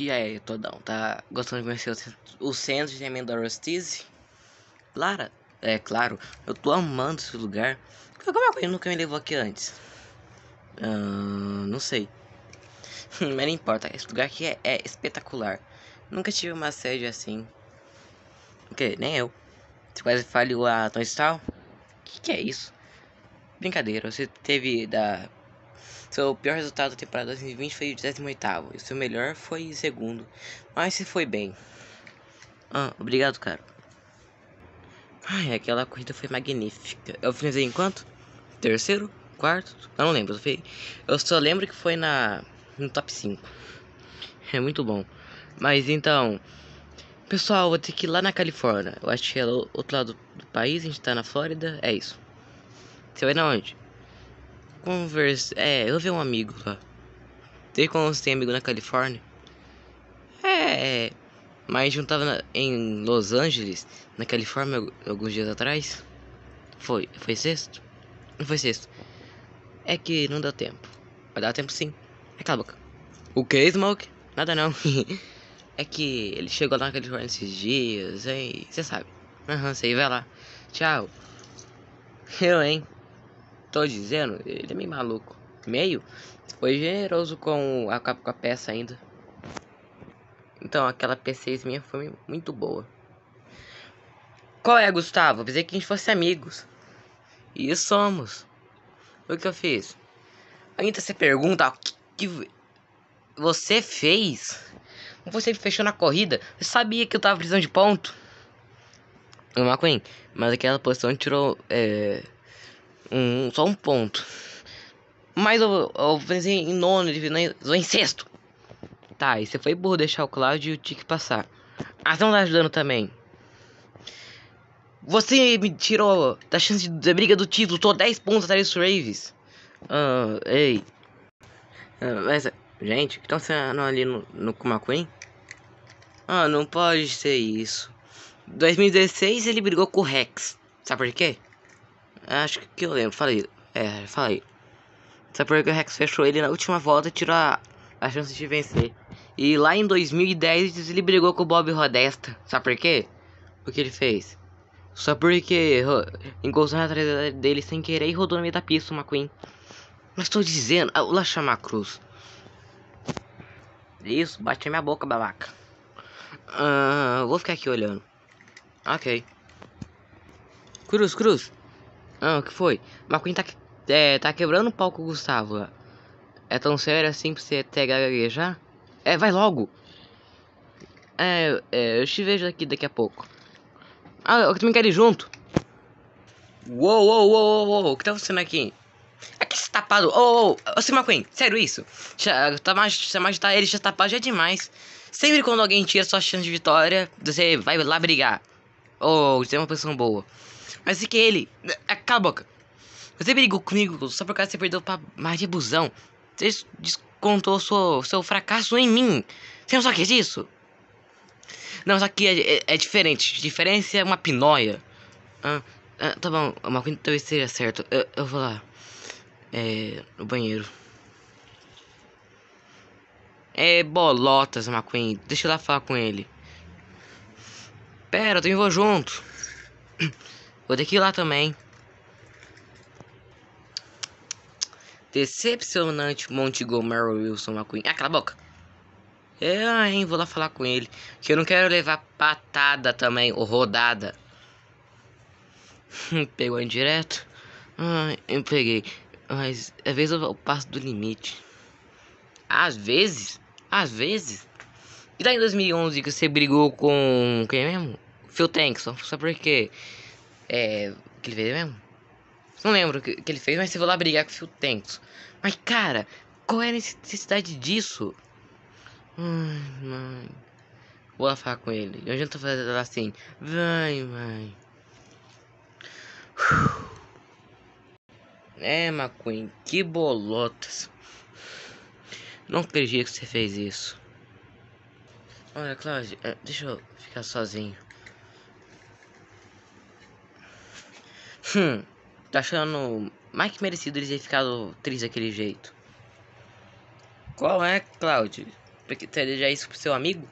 E aí, é, Todão, tá gostando de conhecer o, centro de Emenda Rostise? Clara? É, claro, eu tô amando esse lugar. Foi como é que nunca me levou aqui antes? Uh, não sei. Mas não importa, esse lugar aqui é, é, espetacular. Nunca tive uma sede assim. O que? Nem eu. Você quase falhou a Tony O Que que é isso? Brincadeira, você teve da seu pior resultado da temporada 2020 foi 18 e seu melhor foi segundo. Mas se foi bem. Ah, obrigado, cara. Ai, aquela corrida foi magnífica. Eu finalizei em quanto? Terceiro? Quarto? Eu não lembro. Eu só lembro que foi na no top 5. É muito bom. Mas então, pessoal, vou ter que ir lá na Califórnia. Eu acho que é outro lado do país, a gente tá na Flórida. É isso. Você vai na onde? conversa. É, eu vi um amigo lá. Desde quando você tem amigo na Califórnia? É, é. Mas juntava na, em Los Angeles, na Califórnia, alguns dias atrás. Foi. Foi sexto? Não foi sexto. É que não dá tempo. Vai dar tempo sim. É cala a boca. O que, Smoke? Nada não. é que ele chegou lá na Califórnia esses dias, hein? Você sabe. Aham, uhum, sei, vai lá. Tchau. Eu, hein? tô dizendo, ele é meio maluco. Meio? Foi generoso com a, com a peça ainda. Então, aquela P6 minha foi muito boa. Qual é, Gustavo? Dizer que a gente fosse amigos. E somos. O que eu fiz? Ainda se pergunta o que, que você fez? Você fechou na corrida? Eu sabia que eu tava precisando de ponto. McQueen, mas aquela posição tirou. É um, só um ponto. Mas eu, eu venci em nono, ele finalizou em sexto. Tá, e você foi burro deixar o Claudio e o Tique passar. Ah, você não tá ajudando também. Você me tirou da chance da briga do título. Tô 10 pontos atrás do Raves. Ah, ei. Ah, mas, gente, estão sendo tá ali no, no Queen? Ah, não pode ser isso. 2016 ele brigou com o Rex. Sabe por quê? Acho que eu lembro, falei. É, falei. Só porque o Rex fechou ele na última volta e tirou a, a chance de vencer. E lá em 2010 ele brigou com o Bob Rodesta. Sabe por quê? O que ele fez? Só porque encostou na traseira dele sem querer e rodou no meio da pista uma McQueen. Mas tô dizendo, o Lachama Cruz. Isso, bate na minha boca, babaca. Uh, vou ficar aqui olhando. Ok. Cruz, Cruz. Ah, o que foi? Marquinhos tá, é, tá quebrando o palco, Gustavo. É. é tão sério assim pra você até gaguejar? É, vai logo! É, é, eu te vejo aqui daqui a pouco. Ah, eu também quero ir junto. Uou, uou, uou, uou, uou, o que tá acontecendo aqui? Aqui é esse tapado, ô, ô, ô, McQueen, sério isso? Já, tá mais, já mais tá, ele já tapado tá, já é demais. Sempre quando alguém tira sua chance de vitória, você vai lá brigar. Ou oh, você é uma pessoa boa. Mas que ele. Ah, cala a boca. Você brigou comigo só por causa que você perdeu pra Maria Busão. Você descontou seu, seu fracasso em mim. Você não sabe o que é isso? Não, só que é, é, é diferente. Diferença é uma pinóia. Ah, ah, tá bom, uma coisa talvez seja certo. Eu, eu vou lá. É. No banheiro. É bolotas, McQueen. Deixa eu lá falar com ele. Pera, eu vou junto. Vou ter que ir lá também. Decepcionante Montgomery Wilson McQueen. Ah, cala a boca. É hein, vou lá falar com ele. Que eu não quero levar patada também, ou rodada. Pegou indireto? Ah, eu peguei. Mas às vezes eu passo do limite. Às vezes? Às vezes? E lá em 2011 que você brigou com. Quem mesmo? Phil Tanks, só quê? É. que ele fez mesmo? Não lembro o que, que ele fez, mas você vou lá brigar com o Phil Tanks. Mas, cara, qual é a necessidade disso? Ai, mãe. Vou lá falar com ele. Eu já tô fazendo assim. Vai, mãe. É, McQueen, que bolotas. Não acredito que você fez isso. Olha, Cláudio, é, deixa eu ficar sozinho. Hum, tô tá achando mais que merecido eles terem ficado tristes daquele jeito. Qual é, Cláudio? Porque já isso pro seu amigo?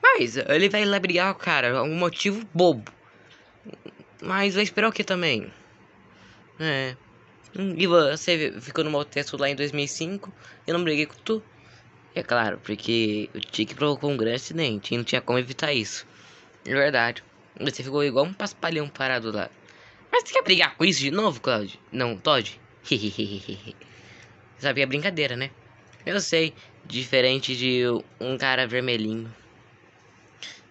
Mas ele vai lá brigar com cara, algum é motivo bobo. Mas vai esperar o que também? É. E você ficou no motesto lá em 2005, eu não briguei com tu? É claro, porque o Tiki provocou um grande acidente e não tinha como evitar isso. É verdade. Você ficou igual um paspalhão parado lá. Mas tu quer brigar com isso de novo, Claudio. Não, Todd? Sabia é brincadeira, né? Eu sei, diferente de um cara vermelhinho.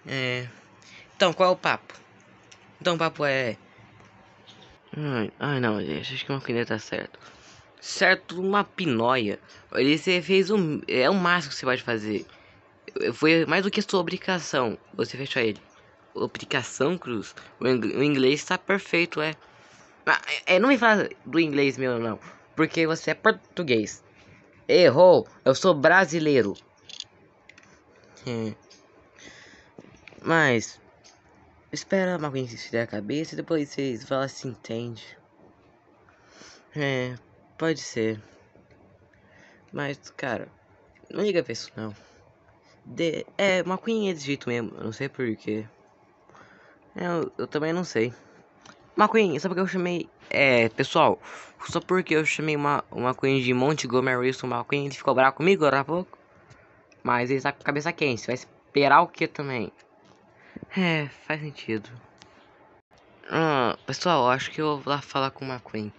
É. Então, qual é o papo? Então, o papo é. Ai, ai não, gente, acho que uma coisa tá certo. Certo, uma pinóia. Ele você fez um. É o máximo que você pode fazer. Foi mais do que sua obrigação você fechou ele aplicação, Cruz. O, inglês está perfeito, é. Ah, é, não me fala do inglês meu, não. Porque você é português. Errou. Eu sou brasileiro. É. Mas... Espera uma coisa se der a cabeça e depois vocês falam se assim, entende. É, pode ser. Mas, cara, não liga pra isso não. De... É, uma é de jeito mesmo, eu não sei porquê. É, eu, eu também não sei. Macuin, só porque eu chamei. É, pessoal, só porque eu chamei uma, uma Queen de Monte Gomer Wilson Macuin, ele ficou bravo comigo agora há pouco. Mas ele tá com a cabeça quente, você vai esperar o que também? É, faz sentido. Ah, pessoal, acho que eu vou lá falar com uma Queen.